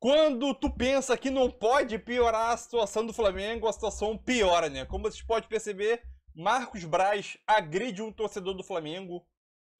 Quando tu pensa que não pode piorar a situação do Flamengo, a situação piora, né? Como vocês podem perceber, Marcos Braz agride um torcedor do Flamengo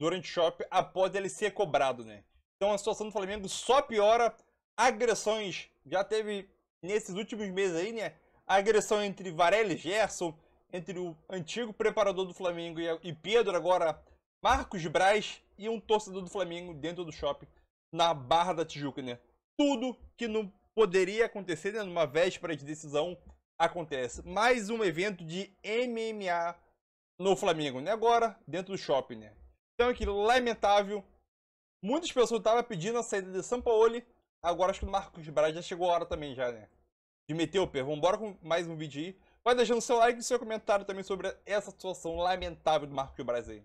durante o shopping após ele ser cobrado, né? Então a situação do Flamengo só piora. Agressões já teve nesses últimos meses aí, né? Agressão entre Varela e Gerson, entre o antigo preparador do Flamengo e Pedro, agora Marcos Braz e um torcedor do Flamengo dentro do shopping na Barra da Tijuca, né? tudo que não poderia acontecer né, numa véspera de decisão acontece. Mais um evento de MMA no Flamengo, né? Agora, dentro do shopping, né? Então, que lamentável. Muitas pessoas estavam pedindo a saída de São Paulo. Agora acho que o Marcos Braz já chegou a hora também, já, né? De meter o pé. Vambora com mais um vídeo aí. Vai deixando seu like e seu comentário também sobre essa situação lamentável do Marcos Braz aí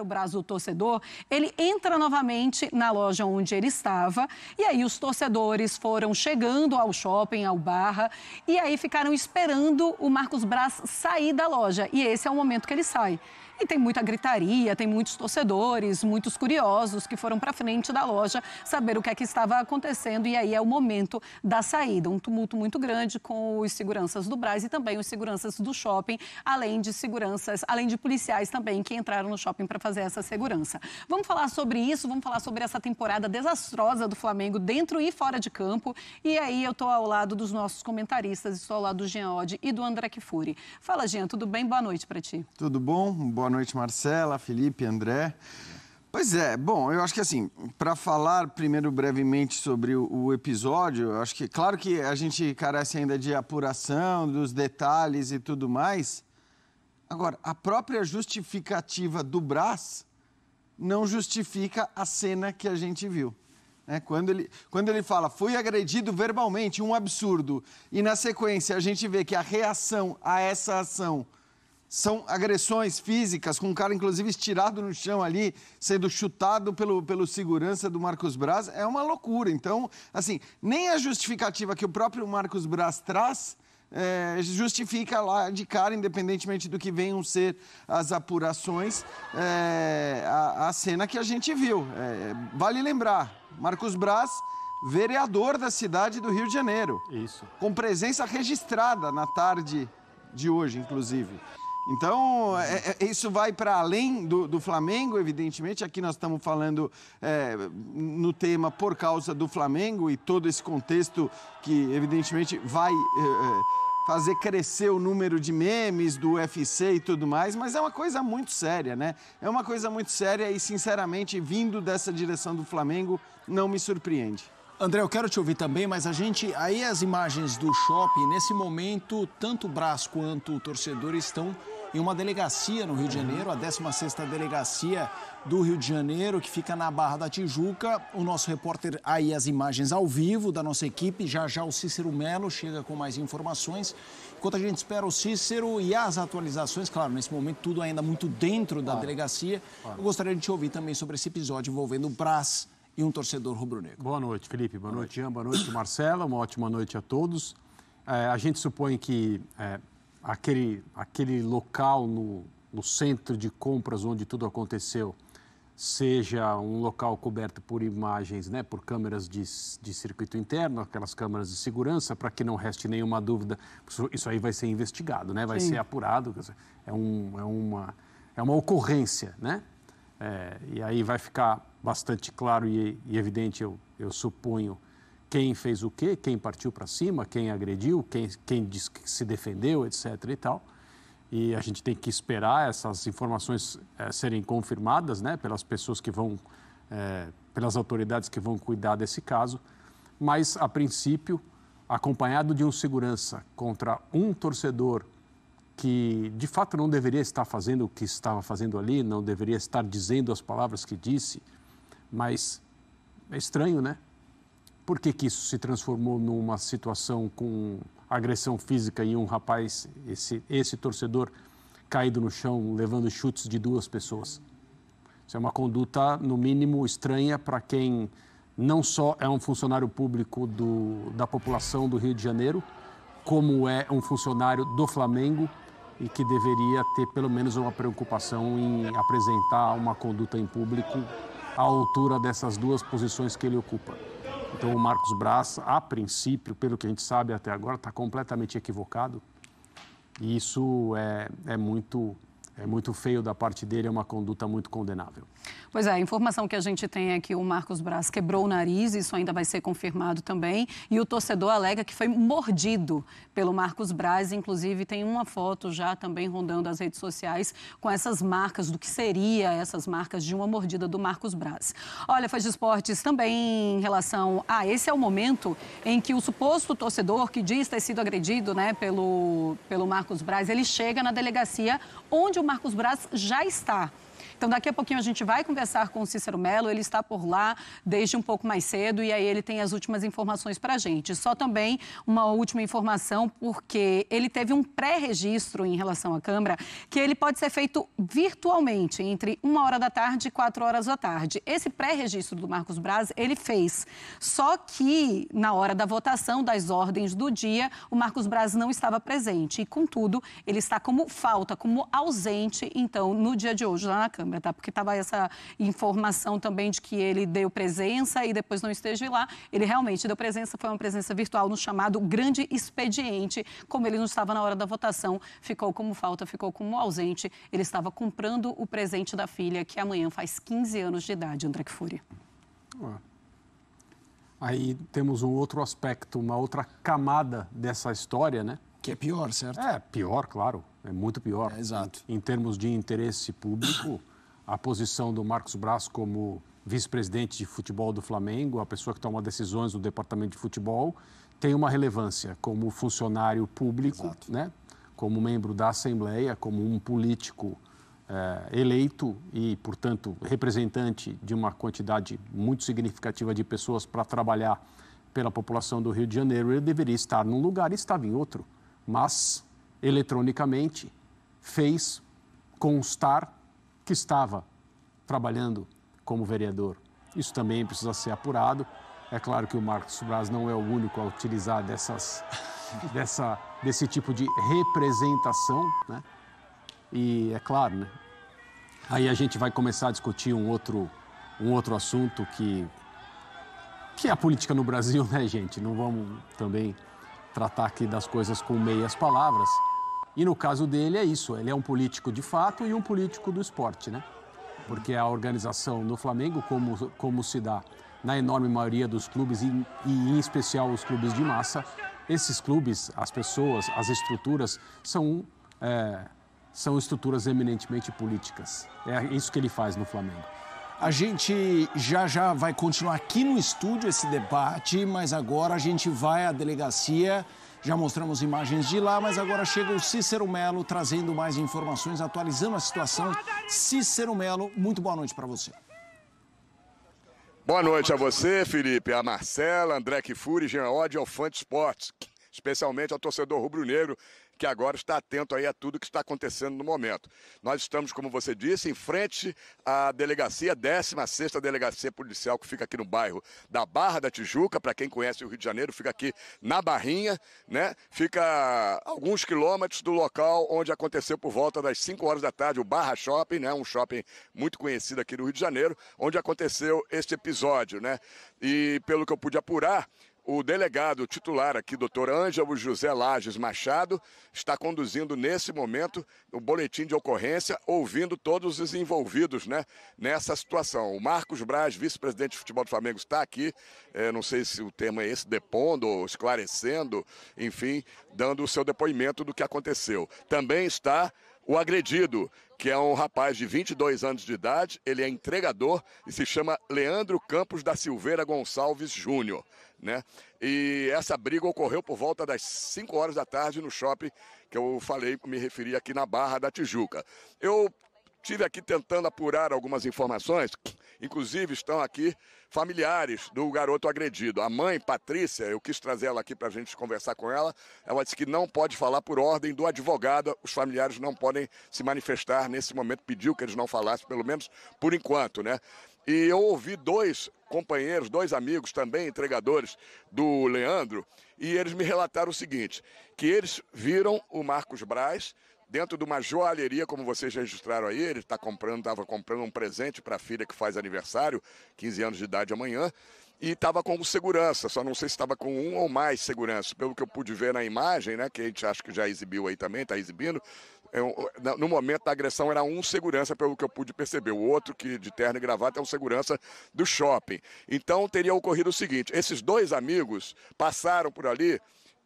o braço do torcedor, ele entra novamente na loja onde ele estava e aí os torcedores foram chegando ao shopping, ao Barra, e aí ficaram esperando o Marcos Braz sair da loja. E esse é o momento que ele sai. E tem muita gritaria, tem muitos torcedores, muitos curiosos que foram para frente da loja saber o que é que estava acontecendo e aí é o momento da saída. Um tumulto muito grande com os seguranças do Brás e também os seguranças do shopping, além de seguranças, além de policiais também que entraram no shopping para fazer essa segurança. Vamos falar sobre isso, vamos falar sobre essa temporada desastrosa do Flamengo dentro e fora de campo. E aí eu estou ao lado dos nossos comentaristas, estou ao lado do Jean Oddi e do André Kfouri. Fala, Jean, tudo bem? Boa noite para ti. Tudo bom? Boa Boa noite, Marcela, Felipe, André. Pois é, bom, eu acho que assim, para falar primeiro brevemente sobre o, o episódio, acho que, claro que a gente carece ainda de apuração, dos detalhes e tudo mais. Agora, a própria justificativa do Brás não justifica a cena que a gente viu. Né? Quando, ele, quando ele fala, fui agredido verbalmente, um absurdo, e na sequência a gente vê que a reação a essa ação são agressões físicas, com o um cara inclusive estirado no chão ali, sendo chutado pelo, pelo segurança do Marcos Braz, é uma loucura. Então, assim, nem a justificativa que o próprio Marcos Braz traz é, justifica lá de cara, independentemente do que venham ser as apurações, é, a, a, cena que a gente viu. É, vale lembrar, Marcos Braz vereador da cidade do Rio de Janeiro. Isso. Com presença registrada na tarde de hoje, inclusive. Então, é, é, é, isso vai para além do, do, Flamengo, evidentemente. Aqui nós estamos falando é, no tema por causa do Flamengo e todo esse contexto que, evidentemente, vai é, é, fazer crescer o número de memes do UFC e tudo mais, mas é uma coisa muito séria, né? É uma coisa muito séria e, sinceramente, vindo dessa direção do Flamengo, não me surpreende. André, eu quero te ouvir também, mas a gente. Aí as imagens do shopping, nesse momento, tanto o Brás quanto o torcedor estão em uma delegacia no Rio de Janeiro, a 16ª Delegacia do Rio de Janeiro, que fica na Barra da Tijuca. O nosso repórter aí as imagens ao vivo da nossa equipe. Já já o Cícero Melo chega com mais informações. Enquanto a gente espera o Cícero e as atualizações, claro, nesse momento tudo ainda muito dentro da claro. delegacia. Claro. Eu gostaria de te ouvir também sobre esse episódio envolvendo o Brás e um torcedor rubro-negro. Boa noite, Felipe. Boa, boa noite, Ian. Boa noite, Marcela. Uma ótima noite a todos. É, a gente supõe que é, aquele, aquele local no, no centro de compras onde tudo aconteceu seja um local coberto por imagens, né, por câmeras de, de circuito interno, aquelas câmeras de segurança, para que não reste nenhuma dúvida. Isso aí vai ser investigado, né? vai Sim. ser apurado. É, um, é, uma, é uma ocorrência, né? É, e aí vai ficar bastante claro e, e evidente, eu, eu suponho, quem fez o quê, quem partiu para cima, quem agrediu, quem, quem disse que se defendeu, etc. e tal. E a gente tem que esperar essas informações é, serem confirmadas né, pelas pessoas que vão, é, pelas autoridades que vão cuidar desse caso. Mas, a princípio, acompanhado de um segurança contra um torcedor que de fato não deveria estar fazendo o que estava fazendo ali, não deveria estar dizendo as palavras que disse, mas é estranho, né? Por que, que isso se transformou numa situação com agressão física e um rapaz, esse, esse torcedor, caído no chão, levando chutes de duas pessoas? Isso é uma conduta, no mínimo, estranha para quem não só é um funcionário público do, da população do Rio de Janeiro, como é um funcionário do Flamengo e que deveria ter pelo menos uma preocupação em apresentar uma conduta em público à altura dessas duas posições que ele ocupa. Então, o Marcos Braz, a princípio, pelo que a gente sabe até agora, está completamente equivocado. E isso é, é muito é muito feio da parte dele, é uma conduta muito condenável. Pois é, a informação que a gente tem é que o Marcos Braz quebrou o nariz, isso ainda vai ser confirmado também, e o torcedor alega que foi mordido pelo Marcos Braz, inclusive tem uma foto já também rondando as redes sociais com essas marcas, do que seria essas marcas de uma mordida do Marcos Braz. Olha, faz de esportes também em relação a esse é o momento em que o suposto torcedor que diz ter sido agredido né, pelo, pelo Marcos Braz, ele chega na delegacia onde o Marcos Braz já está. Então, daqui a pouquinho a gente vai conversar com o Cícero Melo, ele está por lá desde um pouco mais cedo e aí ele tem as últimas informações para a gente. Só também uma última informação, porque ele teve um pré-registro em relação à Câmara, que ele pode ser feito virtualmente, entre uma hora da tarde e quatro horas da tarde. Esse pré-registro do Marcos Braz, ele fez. Só que, na hora da votação das ordens do dia, o Marcos Braz não estava presente. E, contudo, ele está como falta, como ausente, então, no dia de hoje lá na Câmara tá? Porque estava essa informação também de que ele deu presença e depois não esteve lá. Ele realmente deu presença, foi uma presença virtual no chamado grande expediente. Como ele não estava na hora da votação, ficou como falta, ficou como ausente. Ele estava comprando o presente da filha, que amanhã faz 15 anos de idade, André Kfouri. Aí temos um outro aspecto, uma outra camada dessa história, né? Que é pior, certo? É, pior, claro. É muito pior. É, exato. Em, em termos de interesse público, a posição do Marcos Braz como vice-presidente de futebol do Flamengo, a pessoa que toma decisões do departamento de futebol, tem uma relevância como funcionário público, né? como membro da Assembleia, como um político é, eleito e, portanto, representante de uma quantidade muito significativa de pessoas para trabalhar pela população do Rio de Janeiro, ele deveria estar num lugar e estava em outro. Mas, eletronicamente, fez constar que estava trabalhando como vereador. Isso também precisa ser apurado. É claro que o Marcos Braz não é o único a utilizar dessas, dessa, desse tipo de representação, né? E é claro, né? Aí a gente vai começar a discutir um outro, um outro assunto que, que é a política no Brasil, né, gente? Não vamos também tratar aqui das coisas com meias palavras. E no caso dele é isso, ele é um político de fato e um político do esporte, né? Porque a organização no Flamengo, como, como se dá na enorme maioria dos clubes e, e em especial os clubes de massa, esses clubes, as pessoas, as estruturas são, é, são estruturas eminentemente políticas. É isso que ele faz no Flamengo. A gente já já vai continuar aqui no estúdio esse debate, mas agora a gente vai à delegacia. Já mostramos imagens de lá, mas agora chega o Cícero Melo trazendo mais informações, atualizando a situação. Cícero Melo, muito boa noite para você. Boa noite a você, Felipe, a Marcela, André Kifuri, Jean Odd e Alfante Esportes especialmente ao torcedor rubro-negro que agora está atento aí a tudo que está acontecendo no momento. Nós estamos, como você disse, em frente à delegacia, 16ª Delegacia Policial, que fica aqui no bairro da Barra da Tijuca, para quem conhece o Rio de Janeiro, fica aqui na Barrinha, né? Fica alguns quilômetros do local onde aconteceu por volta das 5 horas da tarde o Barra Shopping, né? Um shopping muito conhecido aqui no Rio de Janeiro, onde aconteceu este episódio, né? E pelo que eu pude apurar, o delegado titular aqui, doutor Ângelo José Lages Machado, está conduzindo nesse momento o um boletim de ocorrência, ouvindo todos os envolvidos né, nessa situação. O Marcos Braz, vice-presidente de futebol do Flamengo, está aqui, é, não sei se o termo é esse, depondo ou esclarecendo, enfim, dando o seu depoimento do que aconteceu. Também está o agredido, que é um rapaz de 22 anos de idade, ele é entregador e se chama Leandro Campos da Silveira Gonçalves Júnior né? E essa briga ocorreu por volta das 5 horas da tarde no shopping que eu falei, me referi aqui na Barra da Tijuca. Eu Estive aqui tentando apurar algumas informações, inclusive estão aqui familiares do garoto agredido. A mãe, Patrícia, eu quis trazer ela aqui para a gente conversar com ela. Ela disse que não pode falar por ordem do advogado, os familiares não podem se manifestar nesse momento, pediu que eles não falassem, pelo menos por enquanto, né? E eu ouvi dois companheiros, dois amigos também entregadores do Leandro, e eles me relataram o seguinte: que eles viram o Marcos Braz dentro de uma joalheria, como vocês registraram aí, ele está comprando, estava comprando um presente para a filha que faz aniversário, 15 anos de idade amanhã, e estava com segurança, só não sei se estava com um ou mais segurança, pelo que eu pude ver na imagem, né, que a gente acho que já exibiu aí também, está exibindo, é é, no momento da agressão era um segurança, pelo que eu pude perceber. O outro, que de terno e gravata, é um segurança do shopping. Então teria ocorrido o seguinte: esses dois amigos passaram por ali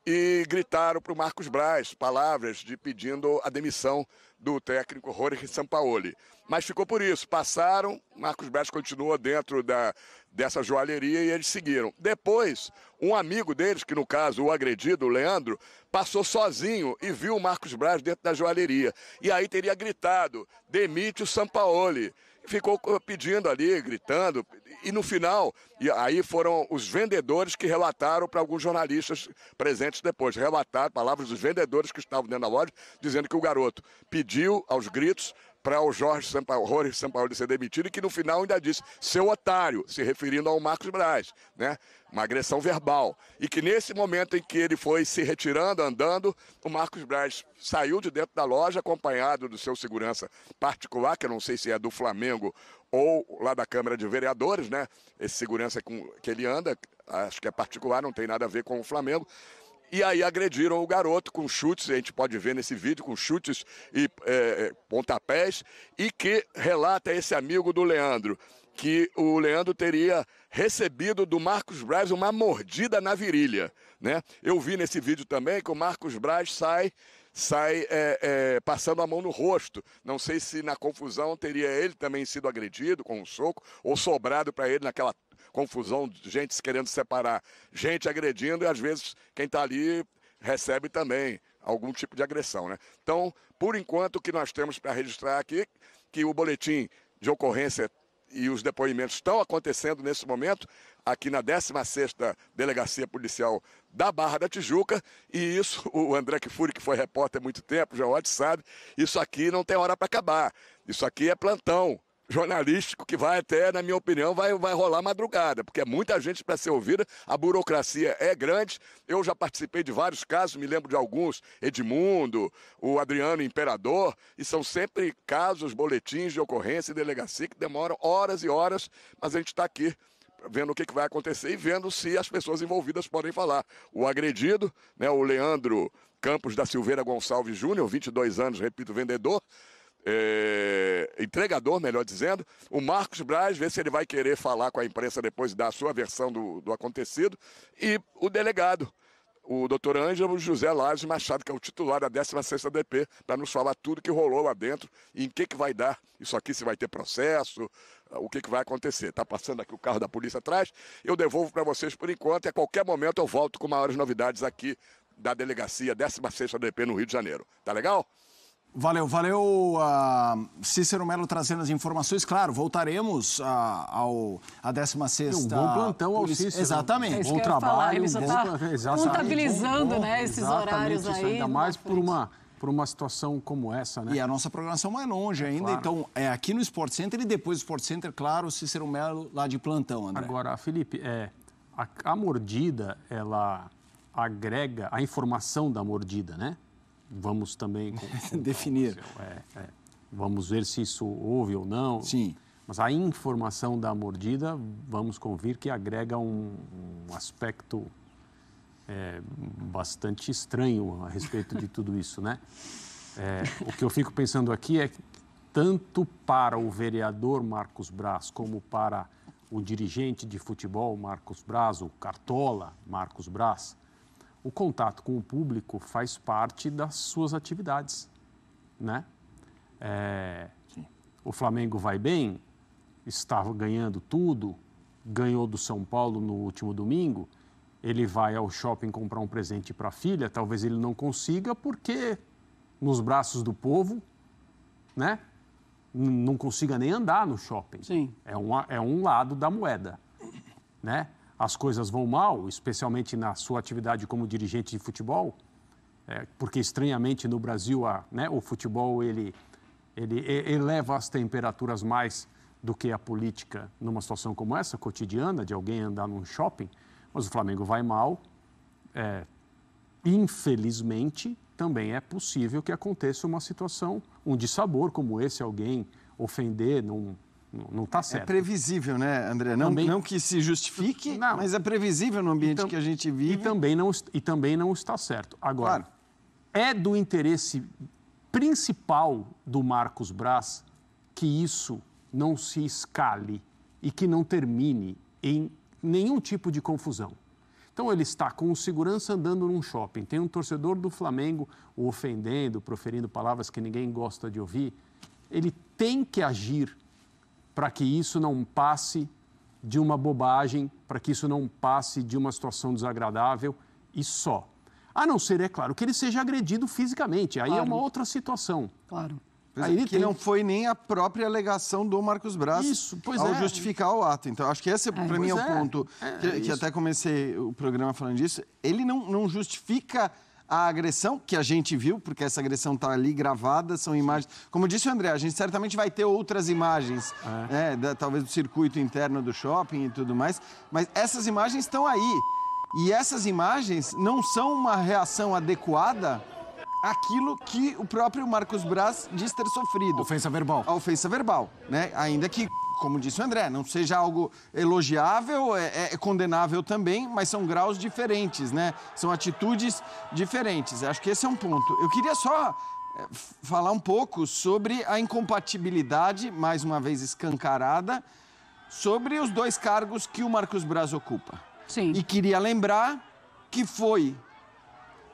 e gritaram para o Marcos Braz palavras de pedindo a demissão do técnico Rorik Sampaoli. Mas ficou por isso, passaram, Marcos Braz continuou dentro da, dessa joalheria e eles seguiram. Depois, um amigo deles, que no caso o agredido, o Leandro, passou sozinho e viu o Marcos Braz dentro da joalheria. E aí teria gritado, demite o Sampaoli ficou eh, pedindo ali, gritando. E no final, e aí foram os vendedores que relataram para alguns jornalistas presentes depois, relataram palavras dos vendedores que estavam dentro da loja, dizendo que o garoto pediu aos gritos para o Jorge Sampaio, Jorge ser demitido e que no final ainda disse seu otário, se referindo ao Marcos Braz, né? Uma agressão verbal. E que nesse momento em que ele foi se retirando, andando, o Marcos Braz saiu de dentro da loja acompanhado do seu segurança particular, que eu não sei se é do Flamengo ou lá da Câmara de Vereadores, né? Esse segurança com, que ele anda, acho que é particular, não tem nada a ver com o Flamengo. E aí agrediram o garoto com chutes, a gente pode ver nesse vídeo, com chutes e é, é, pontapés, e que relata esse amigo do Leandro, que o Leandro teria recebido do Marcos Braz uma mordida na virilha. Né? Eu vi nesse vídeo também que o Marcos Braz sai sai é, é, passando a mão no rosto. Não sei se na confusão teria ele também sido agredido com um soco ou sobrado para ele naquela confusão, gente querendo separar, gente agredindo e às vezes quem está ali recebe também algum tipo de agressão, né? Então, por enquanto, o que nós temos para registrar aqui, que o boletim de ocorrência e os depoimentos estão acontecendo nesse momento aqui na 16ª Delegacia Policial da Barra da Tijuca e isso, o André Kifuri, que foi repórter há muito tempo, já sabe, isso aqui não tem hora para acabar, isso aqui é plantão, jornalístico que vai até, na minha opinião, vai, vai rolar madrugada, porque é muita gente para ser ouvida, a burocracia é grande. Eu já participei de vários casos, me lembro de alguns, Edmundo, o Adriano Imperador, e são sempre casos, boletins de ocorrência e delegacia que demoram horas e horas, mas a gente está aqui vendo o que, vai acontecer e vendo se as pessoas envolvidas podem falar. O agredido, né, o Leandro Campos da Silveira Gonçalves Júnior, 22 anos, repito, vendedor, é, entregador, melhor dizendo, o Marcos Braz, vê se ele vai querer falar com a imprensa depois da sua versão do, do acontecido, e o delegado, o doutor Ângelo José Lages Machado, que é o titular da 16ª DP, para nos falar tudo que rolou lá dentro e em que, que vai dar isso aqui, se vai ter processo, o que, que vai acontecer. Está passando aqui o carro da polícia atrás, eu devolvo para vocês por enquanto e a qualquer momento eu volto com maiores novidades aqui da delegacia 16ª DP no Rio de Janeiro. Tá legal? Valeu, valeu, uh, Cícero Melo trazendo as informações. Claro, voltaremos uh, ao, à 16 Um bom plantão ao Cícero. Exatamente. É bom trabalho. Falar. Ele já está bom... contabilizando bom, né, esses horários isso, aí. Ainda mais por uma por uma situação como essa, né? E a nossa programação vai longe ainda, claro. então é aqui no Sport Center e depois do Sport Center, claro, Cícero Melo lá de plantão, André. Agora, Felipe, é, a, a mordida, ela agrega a informação da mordida, né? vamos também com, definir. É, é. Vamos ver se isso houve ou não. Sim. Mas a informação da mordida, vamos convir que agrega um, um aspecto é, bastante estranho a respeito de tudo isso, né? É, o que eu fico pensando aqui é que tanto para o vereador Marcos Braz como para o dirigente de futebol Marcos Braz, o cartola Marcos Braz, o contato com o público faz parte das suas atividades, né? É, o Flamengo vai bem, estava ganhando tudo, ganhou do São Paulo no último domingo. Ele vai ao shopping comprar um presente para a filha, talvez ele não consiga porque nos braços do povo, né? Não consiga nem andar no shopping. Sim. É um, é um lado da moeda, né? as coisas vão mal, especialmente na sua atividade como dirigente de futebol, é, porque estranhamente no Brasil a, né, o futebol ele, ele eleva as temperaturas mais do que a política numa situação como essa, cotidiana, de alguém andar num shopping, mas o Flamengo vai mal. É, infelizmente, também é possível que aconteça uma situação, um dissabor como esse, alguém ofender num, não está é certo. É previsível, né, André? Não, também... não que se justifique, não. mas é previsível no ambiente tam... que a gente vive. E também não, e também não está certo. Agora, claro. é do interesse principal do Marcos Braz que isso não se escale e que não termine em nenhum tipo de confusão. Então ele está com segurança andando num shopping, tem um torcedor do Flamengo o ofendendo, proferindo palavras que ninguém gosta de ouvir. Ele tem que agir para que isso não passe de uma bobagem, para que isso não passe de uma situação desagradável e só. A não ser, é claro, que ele seja agredido fisicamente. Aí claro. é uma outra situação. Claro. Pois Aí é, que tem... não foi nem a própria alegação do Marcos Braz isso, pois ao é. justificar o ato. Então, acho que esse, é, para é. mim, é o é. ponto é, que, que até comecei o programa falando disso. Ele não, não justifica a agressão, que a gente viu, porque essa agressão está ali gravada, são imagens. Como disse o André, a gente certamente vai ter outras imagens, é. né, da, talvez do circuito interno do shopping e tudo mais, mas essas imagens estão aí. E essas imagens não são uma reação adequada aquilo que o próprio Marcos Braz diz ter sofrido. Ofensa verbal. A ofensa verbal, né? Ainda que como disse o André, não seja algo elogiável, é, é, é, condenável também, mas são graus diferentes, né? São atitudes diferentes. Acho que esse é um ponto. Eu queria só é, falar um pouco sobre a incompatibilidade, mais uma vez escancarada, sobre os dois cargos que o Marcos Braz ocupa. Sim. E queria lembrar que foi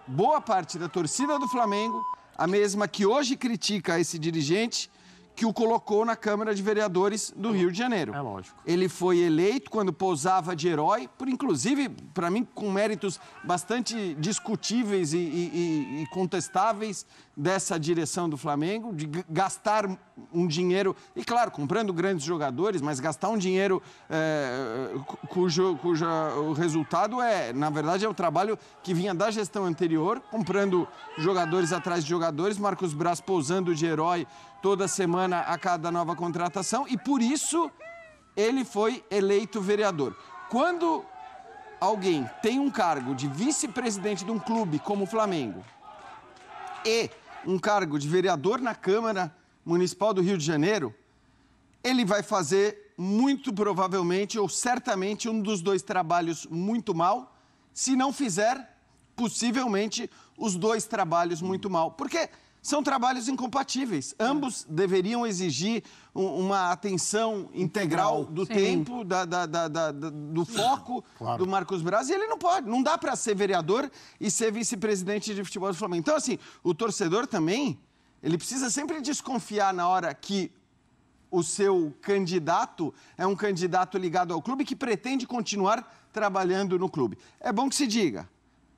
boa parte da torcida do Flamengo, a mesma que hoje critica esse dirigente que o colocou na Câmara de Vereadores do Rio de Janeiro. É lógico. Ele foi eleito quando pousava de herói, por inclusive, para mim, com méritos bastante discutíveis e, e, e, contestáveis dessa direção do Flamengo, de gastar um dinheiro, e claro, comprando grandes jogadores, mas gastar um dinheiro é, cujo, cujo o resultado é, na verdade, é o trabalho que vinha da gestão anterior, comprando jogadores atrás de jogadores, Marcos Braz pousando de herói toda semana a cada nova contratação e por isso ele foi eleito vereador. Quando alguém tem um cargo de vice-presidente de um clube como o Flamengo e um cargo de vereador na Câmara Municipal do Rio de Janeiro, ele vai fazer muito provavelmente ou certamente um dos dois trabalhos muito mal. Se não fizer, possivelmente os dois trabalhos muito mal. Porque são trabalhos incompatíveis. É. Ambos deveriam exigir uma atenção integral do Sim. tempo, da, da, da, do foco claro. do Marcos Braz. E ele não pode. Não dá para ser vereador e ser vice-presidente de futebol do Flamengo. Então, assim, o torcedor também, ele precisa sempre desconfiar na hora que o seu candidato é um candidato ligado ao clube que pretende continuar trabalhando no clube. É bom que se diga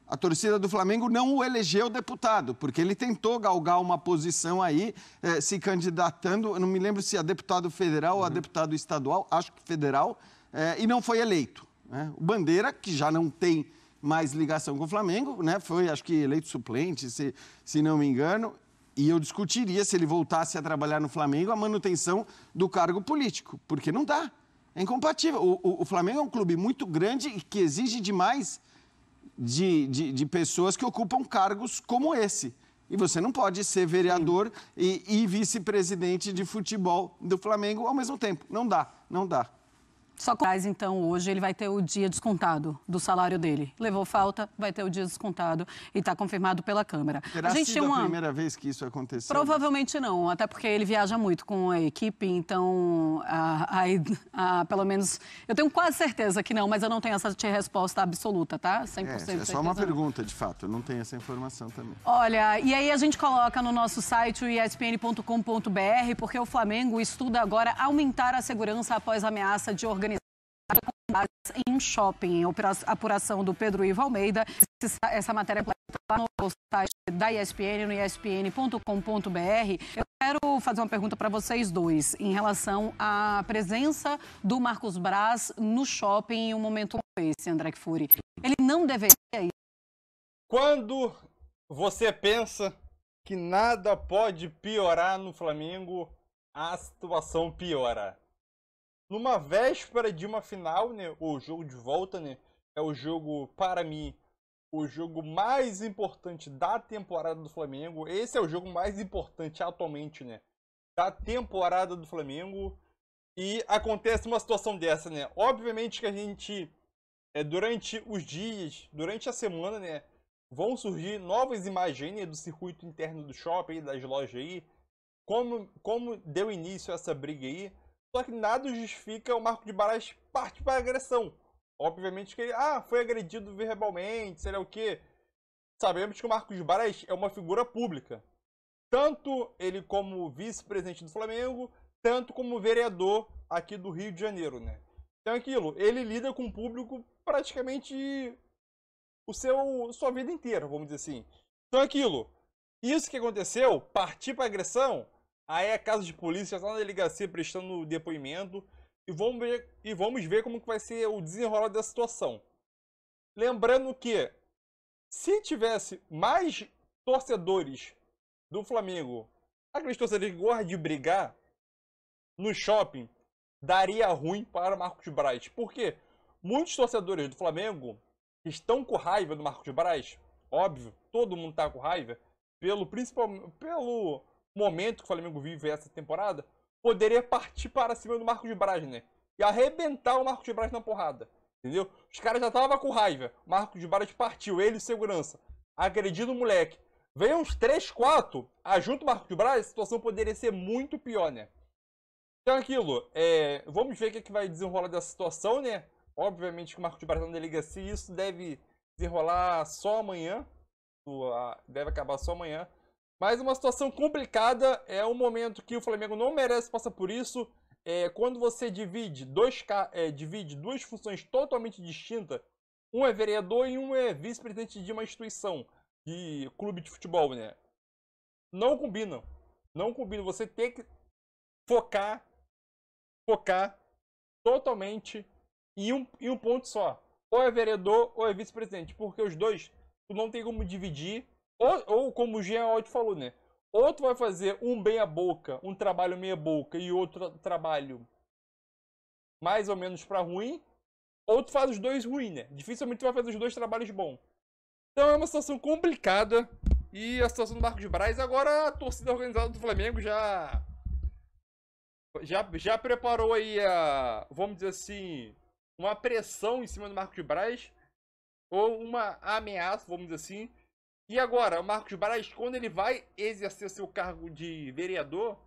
a torcida do Flamengo não o elegeu deputado, porque ele tentou galgar uma posição aí, eh, se candidatando, eu não me lembro se a é deputado federal é uhum. ou a deputado estadual, acho que federal, eh, e não foi eleito. Né? O Bandeira, que já não tem mais ligação com o Flamengo, né? foi, acho que, eleito suplente, se, se não me engano, e eu discutiria, se ele voltasse a trabalhar no Flamengo, a manutenção do cargo político, porque não dá. É incompatível. O, o, o Flamengo é um clube muito grande e que exige demais de, de, de pessoas que ocupam cargos como esse. E você não pode ser vereador Sim. e, e vice-presidente de futebol do Flamengo ao mesmo tempo. Não dá, não dá. Só com então hoje ele vai ter o dia descontado do salário dele. Levou falta, vai ter o dia descontado e está confirmado pela Câmara. Terá a gente sido uma... a primeira vez que isso aconteceu? Né? Provavelmente não, até porque ele viaja muito com a equipe, então a, a, pelo menos eu tenho quase certeza que não, mas eu não tenho essa resposta absoluta, tá? 100% é, é só uma pergunta, de fato, eu não tenho essa informação também. Olha, e aí a gente coloca no nosso site o espn.com.br porque o Flamengo estuda agora aumentar a segurança após a ameaça de organização em um shopping. A apuração do Pedro Ivo Almeida. Essa matéria é lá no site da ESPN, no espn.com.br. Eu quero fazer uma pergunta para vocês dois em relação à presença do Marcos Braz no shopping em um momento como esse, André Fury. Ele não deveria ir. Quando você pensa que nada pode piorar no Flamengo, a situação piora numa véspera de uma final, né? O jogo de volta, né? É o jogo, para mim, o jogo mais importante da temporada do Flamengo. Esse é o jogo mais importante atualmente, né? Da temporada do Flamengo. E acontece uma situação dessa, né? Obviamente que a gente, é, durante os dias, durante a semana, né? Vão surgir novas imagens né, do circuito interno do shopping, das lojas aí. Como, como deu início essa briga aí. Só que nada justifica o Marco de Barás parte para agressão. Obviamente que ele, ah, foi agredido verbalmente, sei lá o quê. Sabemos que o Marcos Braz é uma figura pública. Tanto ele como vice-presidente do Flamengo, tanto como vereador aqui do Rio de Janeiro, né? Então é aquilo, ele lida com o público praticamente o seu sua vida inteira, vamos dizer assim. Então é aquilo, isso que aconteceu, partir para agressão, Aí é casa de polícia, está na delegacia prestando depoimento. E vamos ver, e vamos ver como que vai ser o desenrolar da situação. Lembrando que se tivesse mais torcedores do Flamengo, aqueles torcedores que gostam de brigar no shopping, daria ruim para Marcos Braz. Por quê? Muitos torcedores do Flamengo estão com raiva do Marcos Braz. Óbvio, todo mundo está com raiva. Pelo principal, pelo momento que o Flamengo vive essa temporada, poderia partir para cima do Marcos Braz, né? E arrebentar o Marcos Braz na porrada. Entendeu? Os caras já estavam com raiva. Marcos Braz partiu, ele e segurança. Agredindo o moleque. Vem uns 3, 4, ajunta o Marcos Braz, a situação poderia ser muito pior, né? Então aquilo, é, vamos ver o que, é que vai desenrolar dessa situação, né? Obviamente que o Marcos Braz na delegacia, isso deve desenrolar só amanhã. Deve acabar só amanhã. Mas uma situação complicada é um momento que o Flamengo não merece passar por isso. É, quando você divide, dois, é, divide duas funções totalmente distintas, um é vereador e um é vice-presidente de uma instituição, de clube de futebol, né? Não combinam. Não combinam. Você tem que focar, focar totalmente em um, em um ponto só. Ou é vereador ou é vice-presidente, porque os dois tu não tem como dividir ou, ou como o Jean falou, né? Ou tu vai fazer um bem a boca, um trabalho meia boca e outro trabalho mais ou menos para ruim, ou tu faz os dois ruim, né? Dificilmente tu vai fazer os dois trabalhos bom. Então é uma situação complicada e a situação do Marcos Braz agora a torcida organizada do Flamengo já já já preparou aí a, vamos dizer assim, uma pressão em cima do Marcos Braz ou uma ameaça, vamos dizer assim, e agora, o Marcos Braz, quando ele vai exercer seu cargo de vereador,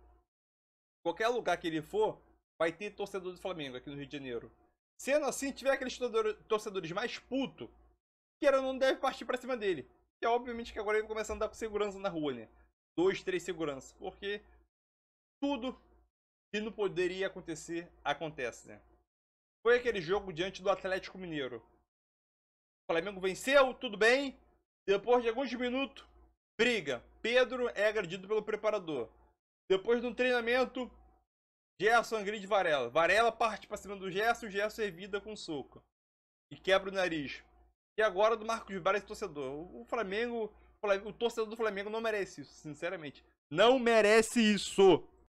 qualquer lugar que ele for, vai ter torcedor do Flamengo aqui no Rio de Janeiro. Sendo assim, tiver aqueles torcedores mais puto, que era não deve partir para cima dele. E é obviamente que agora ele começa a andar com segurança na rua, né? Dois, três seguranças. Porque tudo que não poderia acontecer, acontece, né? Foi aquele jogo diante do Atlético Mineiro. O Flamengo venceu, tudo bem. Depois de alguns minutos, briga. Pedro é agredido pelo preparador. Depois de um treinamento, Gerson agride Varela. Varela parte para cima do Gerson, Gerson evita com soco. E quebra o nariz. E agora do Marcos Braz, torcedor. O Flamengo, o torcedor do Flamengo não merece isso, sinceramente. Não merece isso!